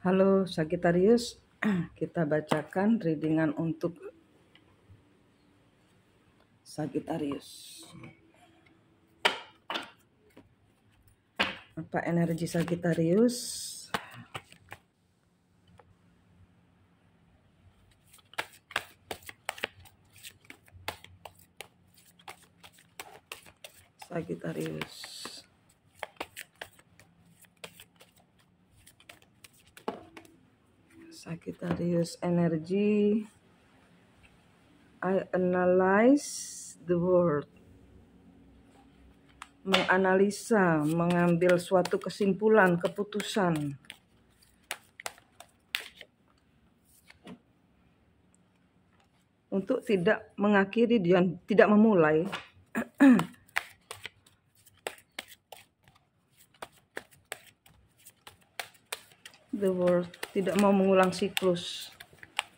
Halo Sagittarius, kita bacakan readingan untuk Sagittarius. Apa energi Sagittarius? Sagittarius. Sagittarius energy. I analyze the world. Menganalisa, mengambil suatu kesimpulan, keputusan. Untuk tidak mengakhiri dan tidak memulai. the world tidak mau mengulang siklus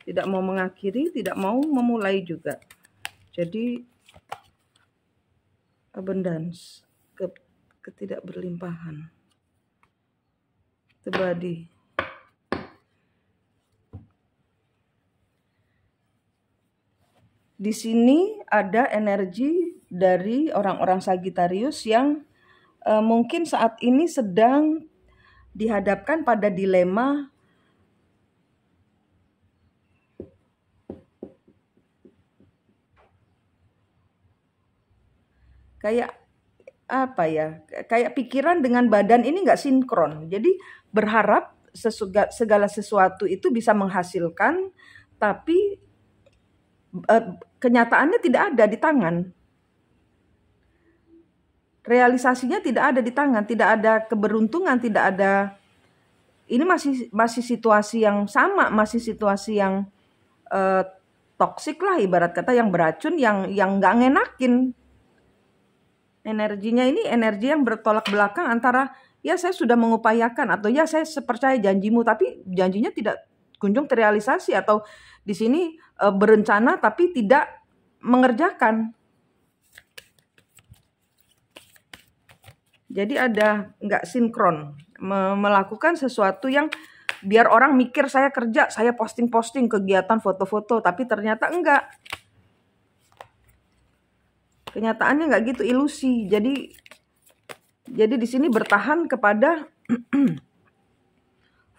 tidak mau mengakhiri tidak mau memulai juga jadi abundance ke, ketidakberlimpahan tebadi di sini ada energi dari orang-orang Sagitarius yang e, mungkin saat ini sedang dihadapkan pada dilema kayak apa ya kayak pikiran dengan badan ini nggak sinkron jadi berharap sesuga, segala sesuatu itu bisa menghasilkan tapi eh, kenyataannya tidak ada di tangan realisasinya tidak ada di tangan tidak ada keberuntungan tidak ada ini masih masih situasi yang sama masih situasi yang eh, toksik lah ibarat kata yang beracun yang yang nggak ngenakin energinya ini energi yang bertolak belakang antara ya saya sudah mengupayakan atau ya saya percaya janjimu tapi janjinya tidak kunjung terrealisasi atau di sini e, berencana tapi tidak mengerjakan. Jadi ada nggak sinkron me melakukan sesuatu yang biar orang mikir saya kerja, saya posting-posting kegiatan foto-foto tapi ternyata enggak kenyataannya nggak gitu ilusi jadi jadi di sini bertahan kepada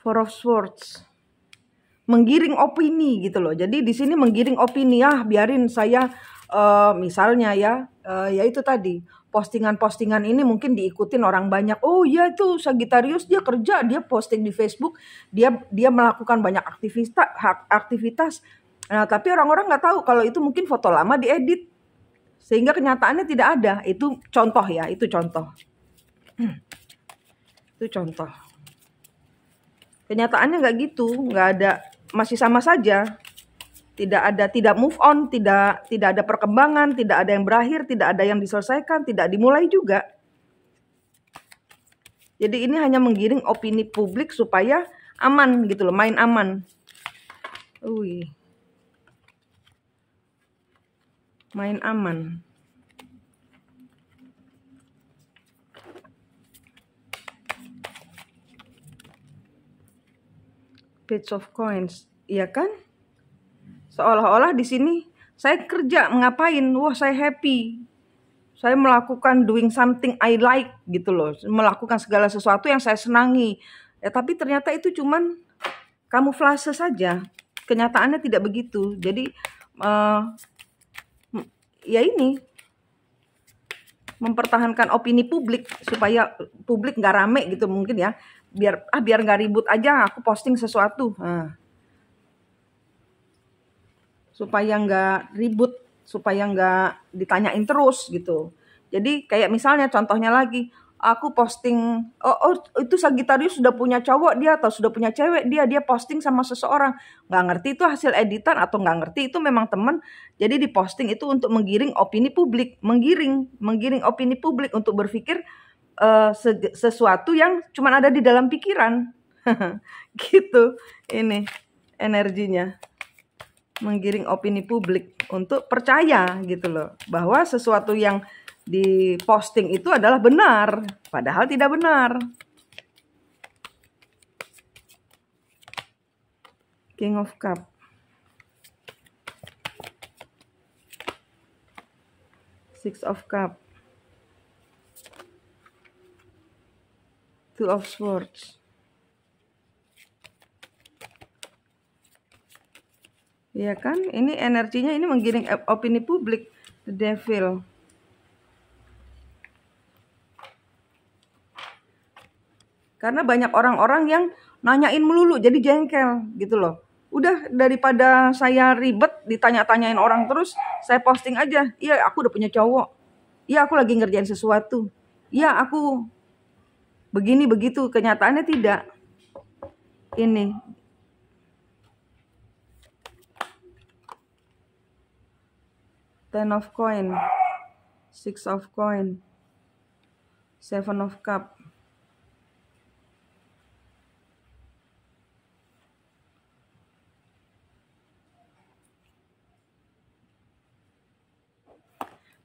Four of Swords menggiring opini gitu loh jadi di sini menggiring opini ah biarin saya uh, misalnya ya uh, ya itu tadi postingan-postingan ini mungkin diikutin orang banyak oh ya itu Sagitarius dia kerja dia posting di Facebook dia dia melakukan banyak aktivitas aktivitas nah tapi orang-orang nggak tahu kalau itu mungkin foto lama diedit sehingga kenyataannya tidak ada. Itu contoh ya, itu contoh. Itu contoh. Kenyataannya nggak gitu, nggak ada, masih sama saja. Tidak ada, tidak move on, tidak tidak ada perkembangan, tidak ada yang berakhir, tidak ada yang diselesaikan, tidak dimulai juga. Jadi ini hanya menggiring opini publik supaya aman gitu loh, main aman. Wih. main aman page of coins iya kan seolah-olah di sini saya kerja ngapain wah saya happy saya melakukan doing something I like gitu loh melakukan segala sesuatu yang saya senangi ya, tapi ternyata itu cuman kamuflase saja kenyataannya tidak begitu jadi uh, ya ini mempertahankan opini publik supaya publik nggak rame gitu mungkin ya biar ah biar nggak ribut aja aku posting sesuatu nah. supaya nggak ribut supaya nggak ditanyain terus gitu jadi kayak misalnya contohnya lagi aku posting oh, oh itu Sagitarius sudah punya cowok dia atau sudah punya cewek dia dia posting sama seseorang nggak ngerti itu hasil editan atau nggak ngerti itu memang temen jadi diposting itu untuk menggiring opini publik, menggiring, menggiring opini publik untuk berpikir uh, eh, se sesuatu yang cuma ada di dalam pikiran. gitu. Ini energinya menggiring opini publik untuk percaya gitu loh bahwa sesuatu yang diposting itu adalah benar padahal tidak benar King of Cup six of cup two of swords ya kan ini energinya ini menggiring opini publik the devil karena banyak orang-orang yang nanyain melulu jadi jengkel gitu loh udah daripada saya ribet ditanya-tanyain orang terus, saya posting aja. Iya, aku udah punya cowok. Iya, aku lagi ngerjain sesuatu. Iya, aku begini begitu. Kenyataannya tidak. Ini ten of coin, six of coin, seven of cup.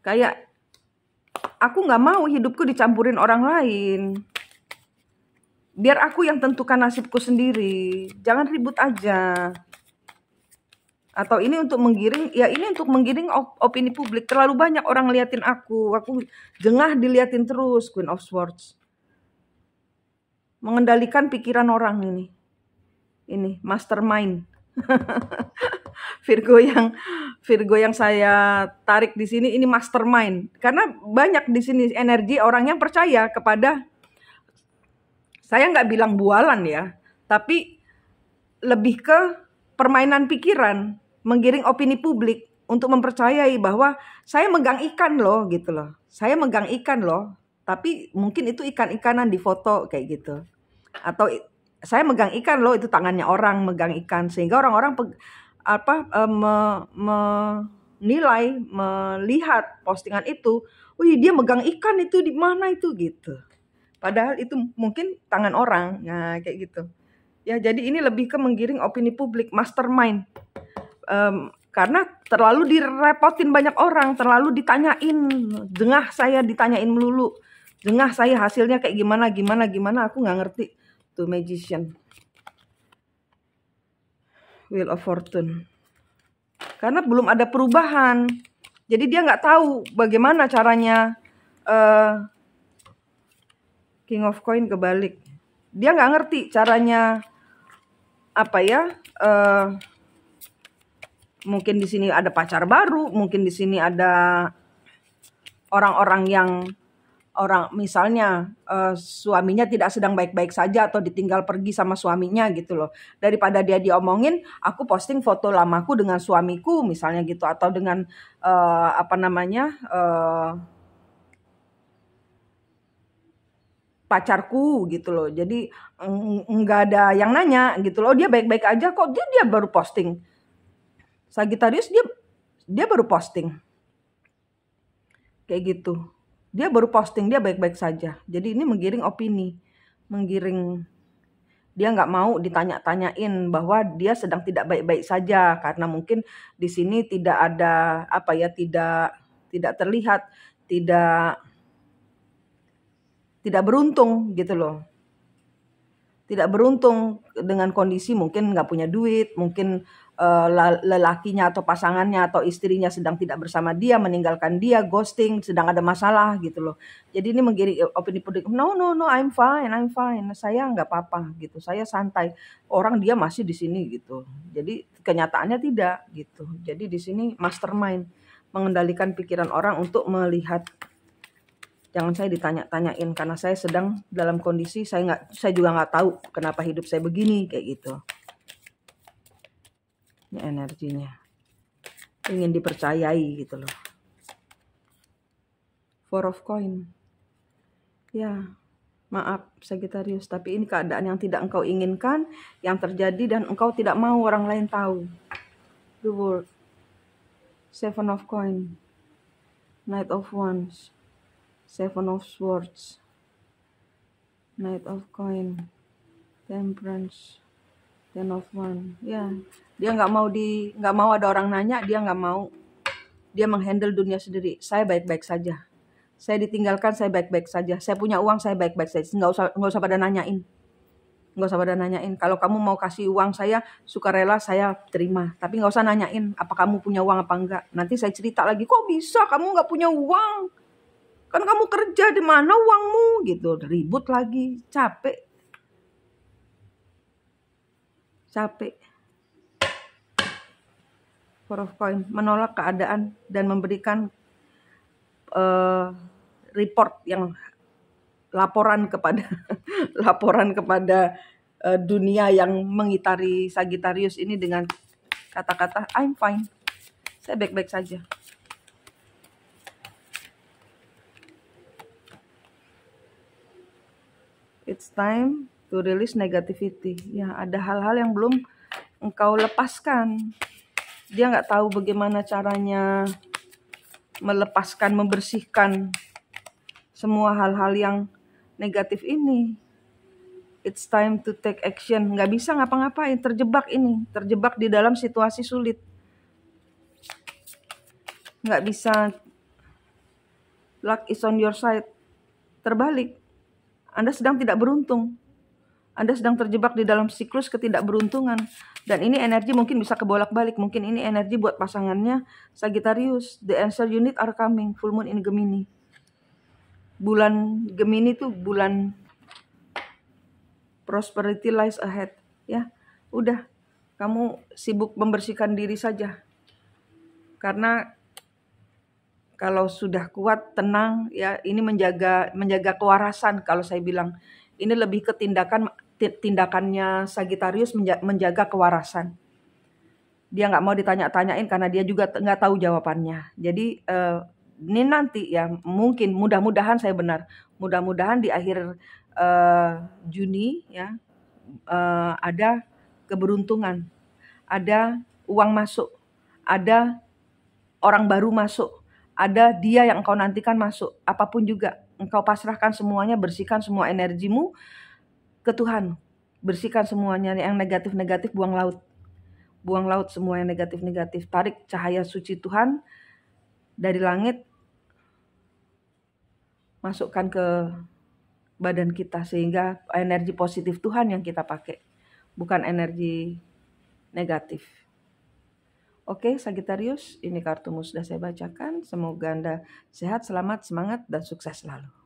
Kayak aku nggak mau hidupku dicampurin orang lain. Biar aku yang tentukan nasibku sendiri. Jangan ribut aja. Atau ini untuk menggiring, ya ini untuk menggiring op opini publik. Terlalu banyak orang liatin aku. Aku jengah diliatin terus Queen of Swords. Mengendalikan pikiran orang ini. Ini mastermind. Virgo yang Virgo yang saya tarik di sini ini mastermind karena banyak di sini energi orang yang percaya kepada saya nggak bilang bualan ya tapi lebih ke permainan pikiran menggiring opini publik untuk mempercayai bahwa saya megang ikan loh gitu loh saya megang ikan loh tapi mungkin itu ikan-ikanan di foto kayak gitu atau saya megang ikan loh itu tangannya orang megang ikan sehingga orang-orang apa menilai eh, me, menilai melihat postingan itu, wih dia megang ikan itu di mana itu gitu. Padahal itu mungkin tangan orang, nah kayak gitu. Ya jadi ini lebih ke menggiring opini publik, mastermind. Um, karena terlalu direpotin banyak orang, terlalu ditanyain, jengah saya ditanyain melulu, jengah saya hasilnya kayak gimana, gimana, gimana, aku nggak ngerti to magician will of fortune karena belum ada perubahan jadi dia nggak tahu bagaimana caranya uh, king of coin kebalik dia nggak ngerti caranya apa ya uh, mungkin di sini ada pacar baru mungkin di sini ada orang-orang yang orang misalnya uh, suaminya tidak sedang baik-baik saja atau ditinggal pergi sama suaminya gitu loh. Daripada dia diomongin, aku posting foto lamaku dengan suamiku misalnya gitu atau dengan uh, apa namanya? Uh, pacarku gitu loh. Jadi nggak ada yang nanya gitu loh. Oh, dia baik-baik aja kok. Dia dia baru posting. Sagitarius dia dia baru posting. Kayak gitu dia baru posting dia baik-baik saja jadi ini menggiring opini menggiring dia nggak mau ditanya-tanyain bahwa dia sedang tidak baik-baik saja karena mungkin di sini tidak ada apa ya tidak tidak terlihat tidak tidak beruntung gitu loh tidak beruntung dengan kondisi mungkin nggak punya duit, mungkin uh, lelakinya atau pasangannya atau istrinya sedang tidak bersama dia, meninggalkan dia, ghosting, sedang ada masalah gitu loh. Jadi ini menggiring opini publik. No no no, I'm fine, I'm fine. Saya nggak apa-apa gitu. Saya santai. Orang dia masih di sini gitu. Jadi kenyataannya tidak gitu. Jadi di sini mastermind mengendalikan pikiran orang untuk melihat jangan saya ditanya-tanyain karena saya sedang dalam kondisi saya nggak saya juga nggak tahu kenapa hidup saya begini kayak gitu ini energinya ingin dipercayai gitu loh four of coin ya maaf Sagittarius tapi ini keadaan yang tidak engkau inginkan yang terjadi dan engkau tidak mau orang lain tahu the world seven of coin knight of wands Seven of Swords, Knight of Coin, Temperance, Ten of One. Ya, dia nggak mau di, nggak mau ada orang nanya, dia nggak mau. Dia menghandle dunia sendiri. Saya baik-baik saja. Saya ditinggalkan, saya baik-baik saja. Saya punya uang, saya baik-baik saja. Nggak usah, nggak usah pada nanyain nggak usah pada nanyain kalau kamu mau kasih uang saya suka rela saya terima tapi nggak usah nanyain apa kamu punya uang apa enggak nanti saya cerita lagi kok bisa kamu nggak punya uang Kan kamu kerja di mana uangmu gitu. Ribut lagi, capek. Capek. Four of Coin menolak keadaan dan memberikan uh, report yang laporan kepada laporan kepada uh, dunia yang mengitari sagitarius ini dengan kata-kata I'm fine. Saya baik-baik saja. It's time to release negativity. Ya, ada hal-hal yang belum engkau lepaskan. Dia nggak tahu bagaimana caranya melepaskan, membersihkan semua hal-hal yang negatif ini. It's time to take action. Nggak bisa ngapa-ngapain, terjebak ini, terjebak di dalam situasi sulit. Nggak bisa luck is on your side. Terbalik, anda sedang tidak beruntung. Anda sedang terjebak di dalam siklus ketidakberuntungan. Dan ini energi mungkin bisa kebolak-balik. Mungkin ini energi buat pasangannya Sagittarius. The answer unit are coming. Full moon in Gemini. Bulan Gemini itu bulan prosperity lies ahead. Ya, udah. Kamu sibuk membersihkan diri saja. Karena kalau sudah kuat tenang ya ini menjaga menjaga kewarasan kalau saya bilang ini lebih ke tindakan tindakannya Sagitarius menjaga kewarasan dia nggak mau ditanya-tanyain karena dia juga nggak tahu jawabannya jadi eh, ini nanti ya mungkin mudah-mudahan saya benar mudah-mudahan di akhir eh, Juni ya eh, ada keberuntungan ada uang masuk ada orang baru masuk ada dia yang engkau nantikan masuk apapun juga engkau pasrahkan semuanya bersihkan semua energimu ke Tuhan bersihkan semuanya yang negatif-negatif buang laut buang laut semua yang negatif-negatif tarik cahaya suci Tuhan dari langit masukkan ke badan kita sehingga energi positif Tuhan yang kita pakai bukan energi negatif Oke, Sagitarius, ini kartu sudah saya bacakan. Semoga Anda sehat, selamat, semangat, dan sukses selalu.